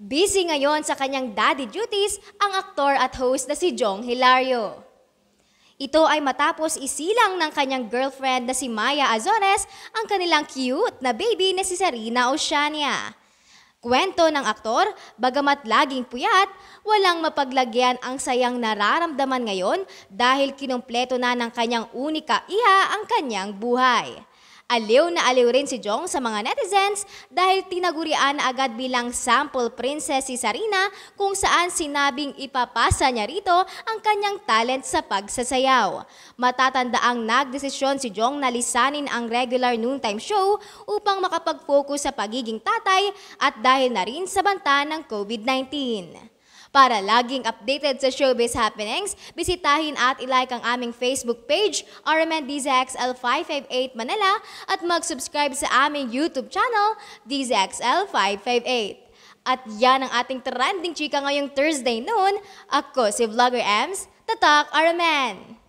Busy ngayon sa kanyang daddy duties ang aktor at host na si Jong Hilario. Ito ay matapos isilang ng kanyang girlfriend na si Maya Azones ang kanilang cute na baby na si Sarina Oceania. Kwento ng aktor, bagamat laging puyat, walang mapaglagyan ang sayang nararamdaman ngayon dahil kinumpleto na ng kanyang unika iha ang kanyang buhay. Aliw na aliw rin si Jong sa mga netizens dahil tinagurian na agad bilang sample princess si Sarina kung saan sinabing ipapasa niya rito ang kanyang talent sa pagsasayaw. Matatanda ang nagdesisyon si Jong na lisanin ang regular noontime show upang makapag-focus sa pagiging tatay at dahil na rin sa banta ng COVID-19. Para laging updated sa showbiz happenings, bisitahin at ilike ang aming Facebook page, RMN 558 Manila at mag-subscribe sa aming YouTube channel, DZXL558. At yan ang ating trending chika ngayong Thursday noon. Ako si Vlogger Ems, Tatak Arman.